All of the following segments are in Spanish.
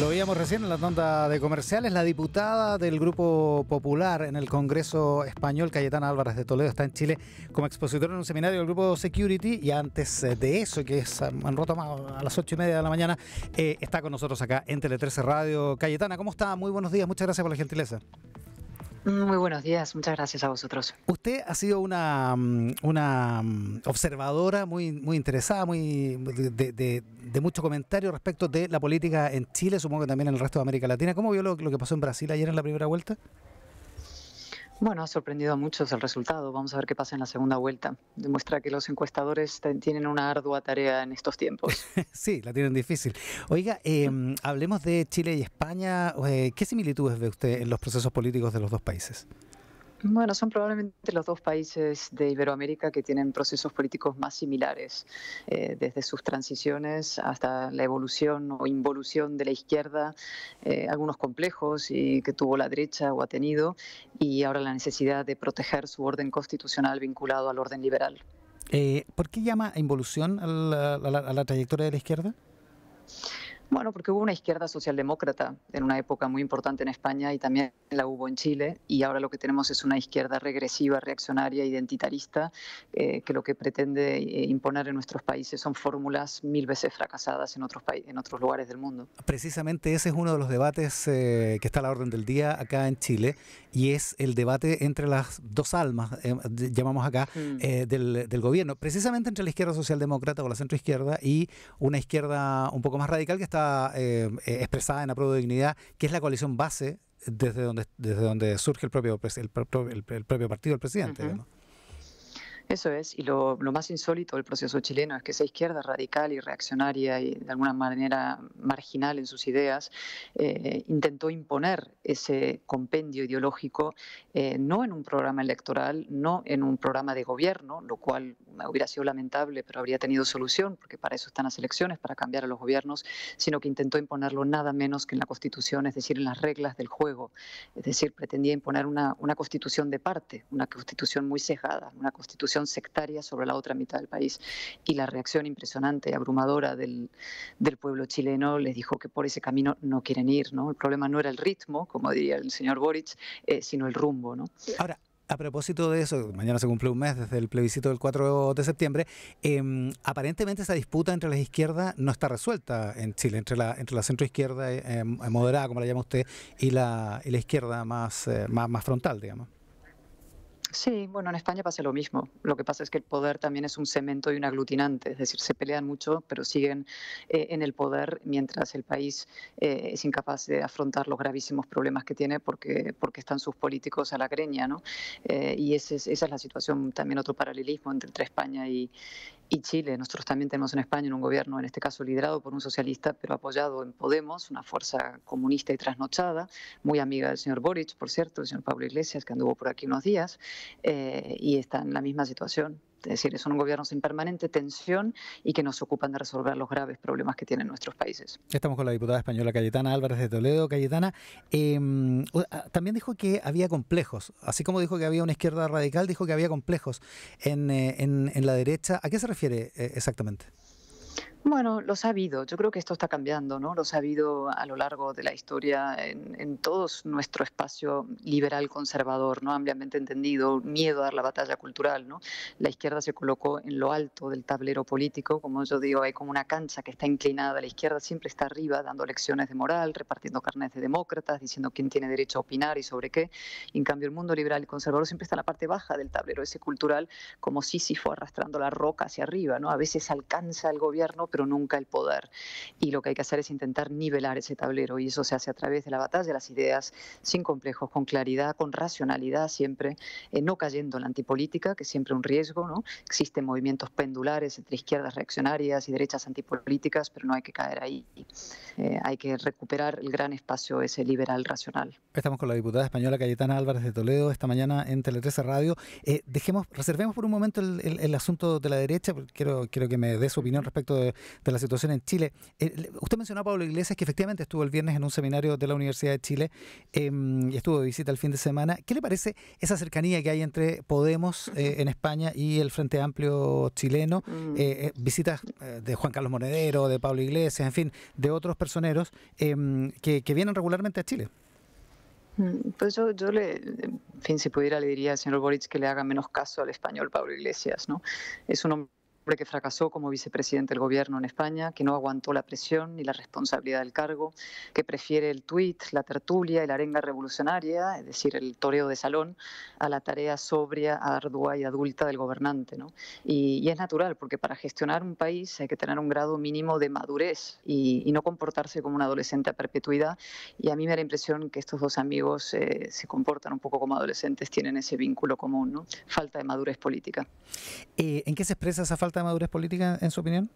Lo veíamos recién en la tanda de comerciales, la diputada del Grupo Popular en el Congreso Español, Cayetana Álvarez de Toledo, está en Chile como expositora en un seminario del Grupo Security y antes eh, de eso, que es han eh, roto a las ocho y media de la mañana, eh, está con nosotros acá en Tele 13 Radio. Cayetana, ¿cómo está? Muy buenos días, muchas gracias por la gentileza. Muy buenos días, muchas gracias a vosotros. Usted ha sido una, mm, una mm, observadora muy, muy interesada, muy de, de, comentarios mucho comentario respecto de la política en Chile, supongo que también en el resto de América Latina. ¿Cómo vio lo que pasó en Brasil ayer en la primera vuelta? Bueno, ha sorprendido a muchos el resultado. Vamos a ver qué pasa en la segunda vuelta. Demuestra que los encuestadores tienen una ardua tarea en estos tiempos. sí, la tienen difícil. Oiga, em, hablemos de Chile y España. Eh, ¿Qué similitudes ve usted en los procesos políticos de los dos países? Bueno, son probablemente los dos países de Iberoamérica que tienen procesos políticos más similares, eh, desde sus transiciones hasta la evolución o involución de la izquierda, eh, algunos complejos y que tuvo la derecha o ha tenido, y ahora la necesidad de proteger su orden constitucional vinculado al orden liberal. Eh, ¿Por qué llama involución a la trayectoria de la izquierda? Bueno, porque hubo una izquierda socialdemócrata en una época muy importante en España y también la hubo en Chile y ahora lo que tenemos es una izquierda regresiva, reaccionaria, identitarista, eh, que lo que pretende eh, imponer en nuestros países son fórmulas mil veces fracasadas en otros, en otros lugares del mundo. Precisamente ese es uno de los debates eh, que está a la orden del día acá en Chile y es el debate entre las dos almas, llamamos acá, del, del gobierno, precisamente entre la izquierda socialdemócrata o la centroizquierda y una izquierda un poco más radical que está eh, eh, expresada en Apruebo de Dignidad, que es la coalición base desde donde, desde donde surge el propio, el, el, propio partido del presidente. ¿no? Eso es, y lo, más insólito del proceso chileno es que esa izquierda radical y reaccionaria y de alguna manera marginal en sus ideas eh, intentó imponer ese compendio ideológico eh, no en un programa electoral, no en un programa de gobierno, lo cual hubiera sido lamentable pero habría tenido solución, porque para eso están las elecciones, para cambiar a los gobiernos, sino que intentó imponerlo nada menos que en la Constitución, es decir, en las reglas del juego. Es decir, pretendía imponer una, una constitución de parte, una constitución muy cejada, una constitución sectaria sobre la otra mitad del país. Y la reacción impresionante y abrumadora del, pueblo chileno les dijo que por ese camino no quieren ir. ¿no? El problema no era el ritmo, como diría el señor Boric, eh, sino el rumbo. Ahora, a propósito de eso, mañana se cumple un mes desde el plebiscito del 4 de septiembre, em, aparentemente esa disputa entre las izquierdas no está resuelta en Chile, entre la, entre la centroizquierda em, eh, moderada, como la llama usted, y la, izquierda eh, más, más frontal, digamos. Sí, bueno, en España pasa lo mismo. Lo que pasa es que el poder también es un cemento y un aglutinante, es decir, se pelean mucho, pero siguen eh, en el poder mientras el país eh, es incapaz de afrontar los gravísimos problemas que tiene porque, porque están sus políticos a la greña, ¿no? Eh, y esa es la situación, también otro paralelismo entre España y, y Chile. Nosotros también tenemos en España un gobierno, en este caso liderado por un socialista, pero apoyado en Podemos, una fuerza comunista y trasnochada, muy amiga del señor Boric, por cierto, el señor Pablo Iglesias, que anduvo por aquí unos días, eh, y está en la misma situación es decir, son gobierno sin permanente tensión y que nos ocupan de resolver los graves problemas que tienen nuestros países. Estamos con la diputada española Cayetana Álvarez de Toledo. Cayetana, em, ah, también dijo que había complejos, así como dijo que había una izquierda radical, dijo que había complejos en eh, la derecha. ¿A qué se refiere eh, exactamente? Bueno, lo ha habido. Yo creo que esto está cambiando, ¿no? Los ha habido a lo largo de la historia en, en todo nuestro espacio liberal conservador, ¿no? Ampliamente entendido, miedo a dar la batalla cultural, ¿no? La izquierda se colocó en lo alto del tablero político, como yo digo, hay como una cancha que está inclinada, la izquierda siempre está arriba dando lecciones de moral, repartiendo carnes de demócratas, diciendo quién tiene derecho a opinar y sobre qué. en cambio, el mundo liberal y conservador siempre está en la parte baja del tablero ese cultural, como Sísifo arrastrando la roca hacia arriba, ¿no? A veces alcanza el gobierno, pero nunca el poder. Y lo que hay que hacer es intentar nivelar ese tablero y eso se hace a través de la batalla de las ideas, sin complejos, con claridad, con racionalidad siempre, eh, no cayendo en la antipolítica, que es siempre un riesgo, ¿no? Existen movimientos pendulares entre izquierdas reaccionarias y derechas antipolíticas, pero no hay que caer ahí. Eh, hay que recuperar el gran espacio ese liberal racional. Estamos con la diputada española Cayetana Álvarez de Toledo esta mañana en Tele Radio. Eh, dejemos, reservemos por un momento el, asunto de la derecha, porque quiero, quiero que me dé su opinión respecto de, de la situación en Chile. Eh, usted mencionó a Pablo Iglesias, que efectivamente estuvo el viernes en un seminario de la Universidad de Chile em, y estuvo de visita el fin de semana. ¿Qué le parece esa cercanía que hay entre Podemos eh, en España y el Frente Amplio chileno? Mm. Eh, visitas de Juan Carlos Monedero, de Pablo Iglesias, en fin, de otros personeros em, que, vienen regularmente a Chile. Mm, pues yo, le, en fin, si pudiera le diría al señor Boric que le haga menos caso al español Pablo Iglesias, ¿no? Es un hombre hombre que fracasó como vicepresidente del gobierno en España, que no aguantó la presión ni la responsabilidad del cargo, que prefiere el tuit, la tertulia y la arenga revolucionaria, es decir, el toreo de salón, a la tarea sobria, ardua y adulta del gobernante. ¿no? Y, es natural, porque para gestionar un país hay que tener un grado mínimo de madurez y, no comportarse como un adolescente a perpetuidad. Y a mí me da la impresión que estos dos amigos eh, se comportan un poco como adolescentes, tienen ese vínculo común, ¿no? falta de madurez política. Eh, ¿En qué se expresa esa falta? ¿Está madurez política, en su opinión?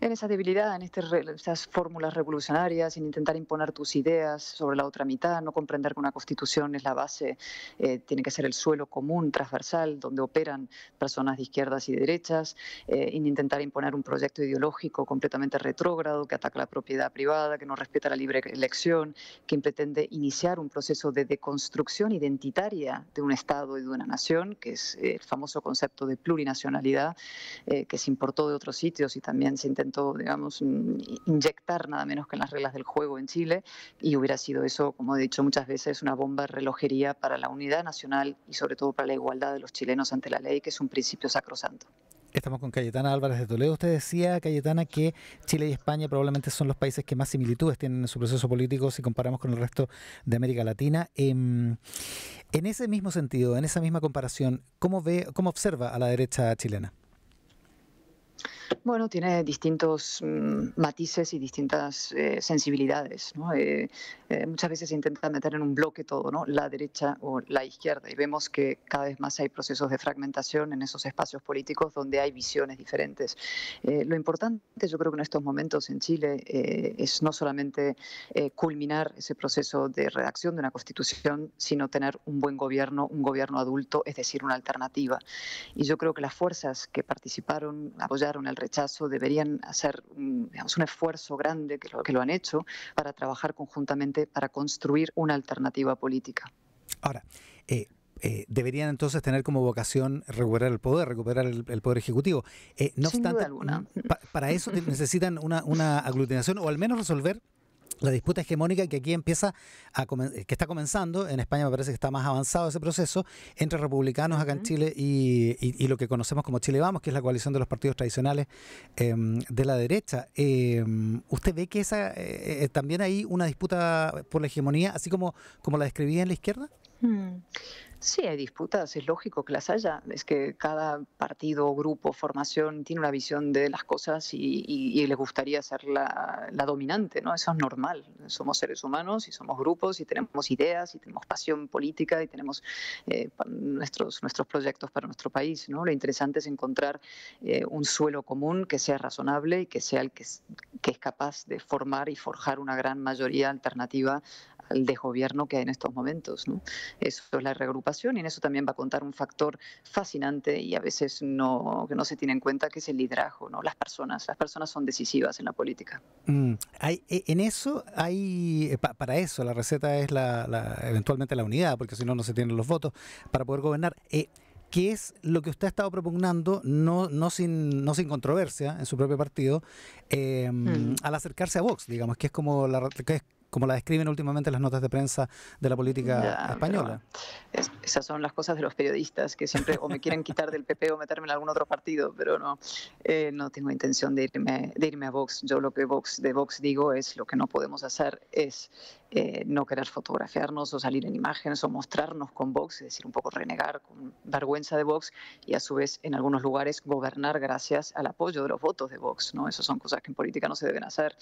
en esa debilidad, en estas fórmulas revolucionarias, en intentar imponer tus ideas sobre la otra mitad, no comprender que una constitución es la base, eh, tiene que ser el suelo común, transversal, donde operan personas de izquierdas y derechas, eh, en intentar imponer un proyecto ideológico completamente retrógrado que ataca la propiedad privada, que no respeta la libre elección, que pretende iniciar un proceso de deconstrucción identitaria de un Estado y de una nación, que es eh, el famoso concepto de plurinacionalidad, que se importó de otros sitios y también se intenta digamos, inyectar nada menos que en las reglas del juego en Chile y hubiera sido eso, como he dicho muchas veces, una bomba de relojería para la unidad nacional y sobre todo para la igualdad de los chilenos ante la ley, que es un principio sacrosanto. Estamos con Cayetana Álvarez de Toledo. Usted decía, Cayetana, que Chile y España probablemente son los países que más similitudes tienen en su proceso político si comparamos con el resto de América Latina. Em, en ese mismo sentido, en esa misma comparación, ¿cómo ve, cómo observa a la derecha chilena? Bueno, tiene distintos mm, matices y distintas eh, sensibilidades. Eh, eh, muchas veces se intenta meter en un bloque todo, ¿no? la derecha o la izquierda, y vemos que cada vez más hay procesos de fragmentación en esos espacios políticos donde hay visiones diferentes. lo importante, yo creo que en estos momentos en Chile es no solamente culminar ese proceso de redacción de una constitución, sino tener un buen gobierno, un gobierno adulto, es decir, una alternativa. Y yo creo que las fuerzas que participaron, apoyaron el rechazo, deberían hacer digamos, un esfuerzo grande, que lo, que lo han hecho, para trabajar conjuntamente para construir una alternativa política. Ahora, eh, eh, deberían entonces tener como vocación recuperar el poder, recuperar el, poder ejecutivo. Eh, no obstante, para eso necesitan una aglutinación o al menos resolver la disputa hegemónica que aquí empieza a eh, que está comenzando, en España me parece que está más avanzado ese proceso, entre republicanos acá en Chile y, lo que conocemos como Chile Vamos, que es la coalición de los partidos tradicionales em, de la derecha. Em, ¿Usted ve que esa eh, eh, también hay una disputa por la hegemonía, así como, como la describía en la izquierda? Mm. Sí, hay disputas, es lógico que las haya. Es que cada partido, grupo, formación tiene una visión de las cosas y, y, les gustaría ser la, dominante, ¿no? Eso es normal. Somos seres humanos y somos grupos y tenemos ideas y tenemos pasión política y tenemos eh, nuestros, nuestros proyectos para nuestro país, ¿no? Lo interesante es encontrar eh, un suelo común que sea razonable y que sea el que es, que es capaz de formar y forjar una gran mayoría alternativa el desgobierno que hay en estos momentos. ¿no? Eso es la reagrupación y en eso también va a contar un factor fascinante y a veces no, que no se tiene en cuenta, que es el liderazgo, ¿no? las personas. Las personas son decisivas en la política. Mm, hay, e, en eso hay, eh, para eso la receta es la, eventualmente la unidad, porque si no, no se tienen los votos para poder gobernar. Eh, ¿Qué es lo que usted ha estado propugnando, no, no, sin, no sin controversia en su propio partido, em, mm. al acercarse a Vox, digamos, que es como la, como la describen últimamente las notas de prensa de la política española. esas son las cosas de los periodistas que siempre o me quieren quitar del PP o meterme en algún otro partido, pero no, eh, no tengo intención de irme, de irme a Vox. Yo lo que de Vox digo es lo que no podemos hacer es eh, no querer fotografiarnos o salir en imágenes o mostrarnos con Vox, es decir, un poco renegar con vergüenza de Vox y a su vez en algunos lugares gobernar gracias al apoyo de los votos de Vox. ¿no? Esas son cosas que en política no se deben hacer.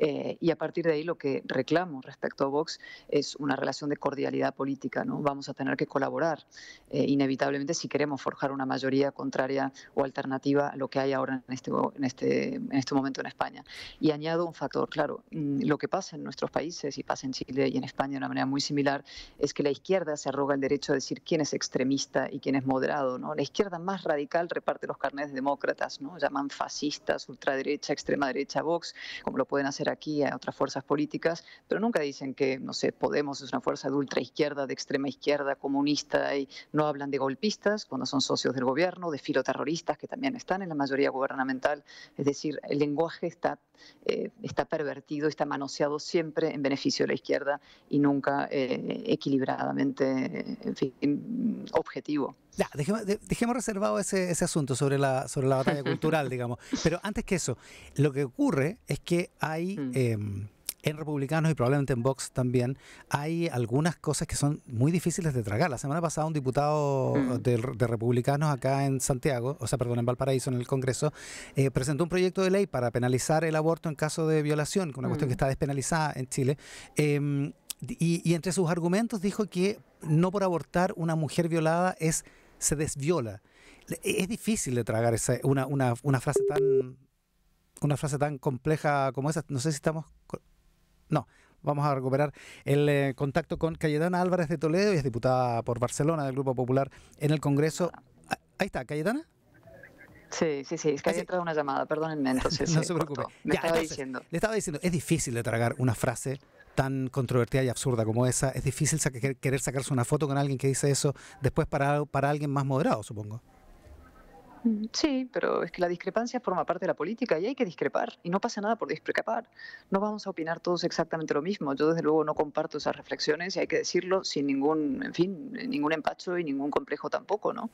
Eh, y a partir de ahí lo que reclamo respecto a Vox es una relación de cordialidad política. ¿no? Vamos a tener que colaborar eh, inevitablemente si queremos forjar una mayoría contraria o alternativa a lo que hay ahora en este, en este, en este momento en España. Y añado un factor, claro, mm, lo que pasa en nuestros países y pasa en en Chile y en España de una manera muy similar, es que la izquierda se arroga el derecho a decir quién es extremista y quién es moderado. ¿no? La izquierda más radical reparte los carnets de demócratas, ¿no? llaman fascistas, ultraderecha, extrema derecha, Vox, como lo pueden hacer aquí a otras fuerzas políticas, pero nunca dicen que, no sé, Podemos es una fuerza de izquierda de extrema izquierda, comunista, y no hablan de golpistas cuando son socios del gobierno, de filoterroristas que también están en la mayoría gubernamental, es decir, el lenguaje está, eh, está pervertido, está manoseado siempre en beneficio de la izquierda y nunca eh, equilibradamente, objetivo. Ya, dejemos, reservado ese, asunto sobre la, batalla cultural, digamos. Pero antes que eso, lo que ocurre es que hay... Mm. Em, en republicanos y probablemente en Vox también, hay algunas cosas que son muy difíciles de tragar. La semana pasada un diputado mm. de, republicanos acá en Santiago, o sea, perdón, en Valparaíso, en el Congreso, eh, presentó un proyecto de ley para penalizar el aborto en caso de violación, una cuestión que mm. está despenalizada en Chile. Em, y, entre sus argumentos dijo que no por abortar una mujer violada es se desviola. E, es difícil de tragar esa, una, una, frase tan una frase tan compleja como esa. No sé si estamos no, vamos a recuperar el eh, contacto con Cayetana Álvarez de Toledo, y es diputada por Barcelona del Grupo Popular en el Congreso. Ah, ahí está, Cayetana. Sí, sí, sí, es que había entrado una llamada, perdónenme no se, preocupe. Le estaba diciendo. Le estaba diciendo, es difícil de tragar una frase tan controvertida y absurda como esa, es difícil querer sacarse una foto con alguien que dice eso después para, para alguien más moderado, supongo. Mm, sí, pero es que la discrepancia forma parte de la política y hay que discrepar y no pasa nada por discrepar. No vamos a opinar todos exactamente lo mismo. Yo desde luego no comparto esas reflexiones y hay que decirlo sin ningún, fin, ningún empacho y ningún complejo tampoco, ¿no?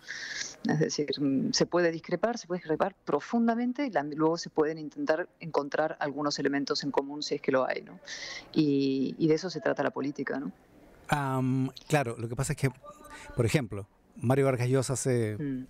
Es decir, mm, se puede discrepar, se puede discrepar profundamente y luego se pueden intentar encontrar algunos elementos en común si es que lo hay, ¿no? Y, de eso se trata la política, claro, lo que pasa es que, por ejemplo, Mario Vargas Llosa hace... Mm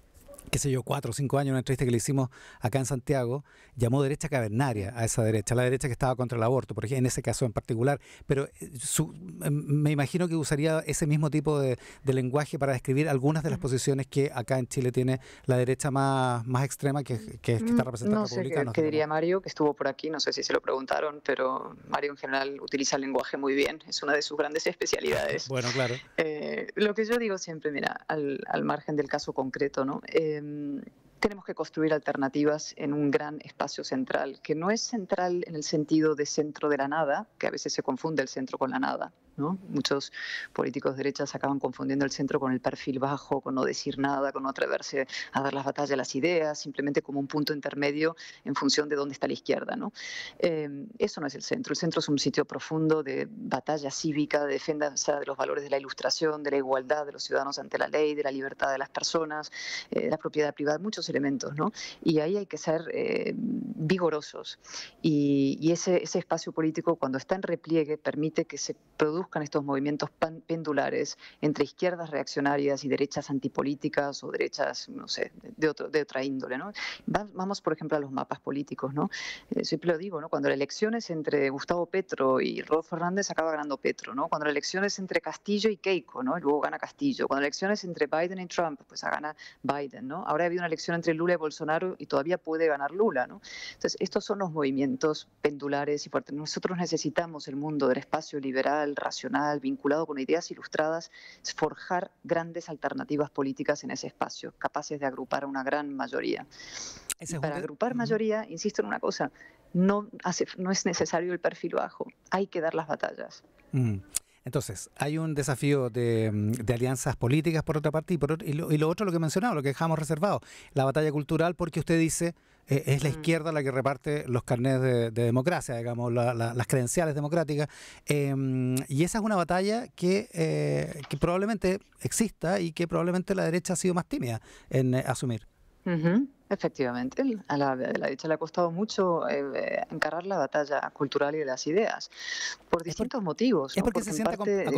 qué sé yo, cuatro o cinco años, una entrevista que le hicimos acá en Santiago, llamó derecha cavernaria mm. a esa derecha, la derecha que estaba contra el aborto, porque en ese caso en particular. Pero eh, eh, me imagino que usaría ese mismo tipo de, lenguaje para describir algunas de las mm. posiciones que acá en Chile tiene la derecha más, más extrema que, que, está mm, representando no sé Qué, diría Mario, que estuvo por aquí, no sé si se lo preguntaron, pero Mario en general utiliza el lenguaje muy bien, es una de sus grandes especialidades. Bueno, claro. Eh, lo que yo digo siempre, mira, al, al margen del caso concreto, ¿no? Eh, Em, tenemos que construir alternativas en un gran espacio central, que no es central en el sentido de centro de la nada, que a veces se confunde el centro con la nada, Muchos políticos de derechas acaban confundiendo el centro con el perfil bajo, con no decir nada, con no atreverse a dar las batallas a las ideas, simplemente como un punto intermedio en función de dónde está la izquierda. Eh, eso no es el centro. El centro es un sitio profundo de batalla cívica, de defensa de los valores de la ilustración, de la igualdad de los ciudadanos ante la ley, de la libertad de las personas, eh, de la propiedad privada, muchos elementos. Y ahí hay que ser eh, vigorosos. Y, ese espacio político, cuando está en repliegue, permite que se produzca produzcan estos movimientos pendulares entre izquierdas reaccionarias y derechas antipolíticas o derechas, no sé, de, otro, de otra índole. ¿no? Vamos, por ejemplo, a los mapas políticos. ¿no? Eh, siempre lo digo, ¿no? cuando las elecciones entre Gustavo Petro y Rodolfo Fernández acaba ganando Petro. ¿no? Cuando elección elecciones entre Castillo y Keiko, ¿no? Y luego gana Castillo. Cuando elección elecciones entre Biden y Trump, pues gana Biden. ¿no? Ahora ha habido una elección entre Lula y Bolsonaro y todavía puede ganar Lula. ¿no? Entonces, estos son los movimientos pendulares y fuertes. Nosotros necesitamos el mundo del espacio liberal, vinculado con ideas ilustradas, es forjar grandes alternativas políticas en ese espacio, capaces de agrupar una gran mayoría. para agrupar mayoría, insisto en una cosa, no, hace, no es necesario el perfil bajo, hay que dar las batallas. Mm. Entonces, hay un desafío mm, de, alianzas políticas por otra parte y, por, lo, y lo otro, lo que mencionaba, lo que dejamos reservado, la batalla cultural, porque usted dice, eh, es la mm. izquierda la que reparte los carnets de, democracia, digamos, las credenciales democráticas. Em, y esa es una batalla eh, que, probablemente exista y que probablemente la derecha ha sido más tímida en eh, asumir. Efectivamente, a la, dicha le ha costado mucho eh, eh, encarar la batalla cultural y de las ideas, por distintos motivos. ¿no? ¿Es porque, se siente eh,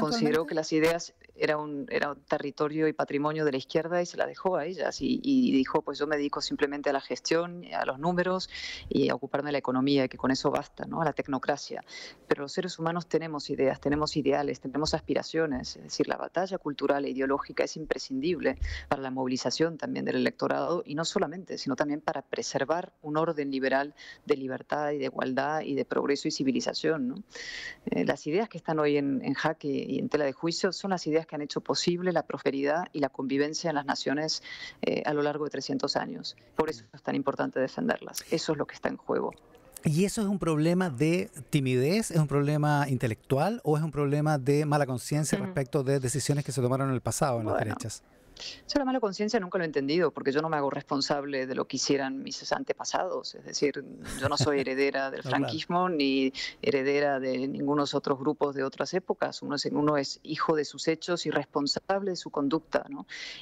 Consideró que las ideas era un, era territorio y patrimonio de la izquierda y se la dejó a ellas y, y, dijo, pues yo me dedico simplemente a la gestión, a los números y a ocuparme de la economía y que con eso basta, ¿no? a la tecnocracia. Pero los seres humanos tenemos ideas, tenemos ideales, tenemos aspiraciones, es decir, la batalla cultural e ideológica es imprescindible para la movilización también del electorado y no solamente, sino también para preservar un orden liberal de libertad y de igualdad y de progreso y civilización. Eh, las ideas que están hoy en, jaque y en tela de juicio son las ideas que han hecho posible la prosperidad y la convivencia en las naciones eh, a lo largo de 300 años. Por eso es tan importante defenderlas. Eso es lo que está en juego. ¿Y eso es un problema de timidez? ¿Es un problema intelectual o es un problema de mala conciencia respecto de decisiones que se tomaron en el pasado en las derechas? Yo la mala conciencia nunca lo he entendido, porque yo no me hago responsable de lo que hicieran mis antepasados. Es decir, yo no soy heredera del franquismo ni heredera de ningunos otros grupos de otras épocas. Uno es, uno es hijo de sus hechos y responsable de su conducta,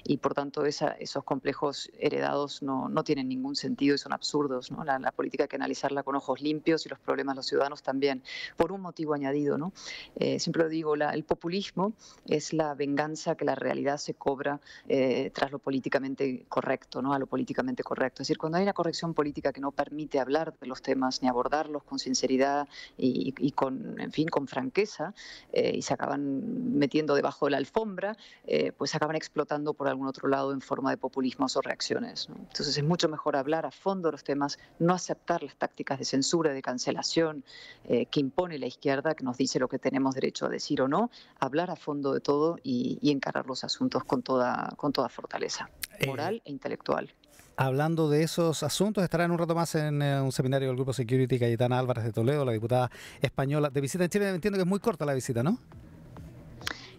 Y por tanto, esos complejos heredados no, tienen ningún sentido y son absurdos, ¿no? La, política hay que analizarla con ojos limpios y los problemas de los ciudadanos también, por un motivo añadido, ¿no? Eh, siempre lo digo, la, el populismo es la venganza que la realidad se cobra eh, tras lo políticamente correcto, ¿no? a lo políticamente correcto. Es decir, cuando hay una corrección política que no permite hablar de los temas ni abordarlos con sinceridad y, con, en fin, con franqueza, eh, y se acaban metiendo debajo de la alfombra, eh, pues acaban explotando por algún otro lado en forma de populismos o reacciones. Entonces es mucho mejor hablar a fondo de los temas, no aceptar las tácticas de censura, de cancelación que impone la izquierda, que nos dice lo que tenemos derecho a decir o no, hablar a fondo de todo y, y encarar los asuntos con toda con toda fortaleza, eh, moral e intelectual. Hablando de esos asuntos, estará en un rato más en eh, un seminario del Grupo Security Cayetana Álvarez de Toledo, la diputada española de visita en Chile. Entiendo que es muy corta la visita, ¿no?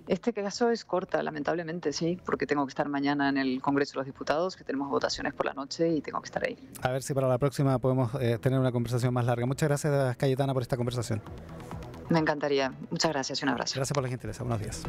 Este caso es corta, lamentablemente, sí, porque tengo que estar mañana en el Congreso de los Diputados, que tenemos votaciones por la noche y tengo que estar ahí. A ver si para la próxima podemos eh, tener una conversación más larga. Muchas gracias, Cayetana, por esta conversación. Me encantaría. Muchas gracias y un abrazo. Gracias por la gentileza. Buenos días.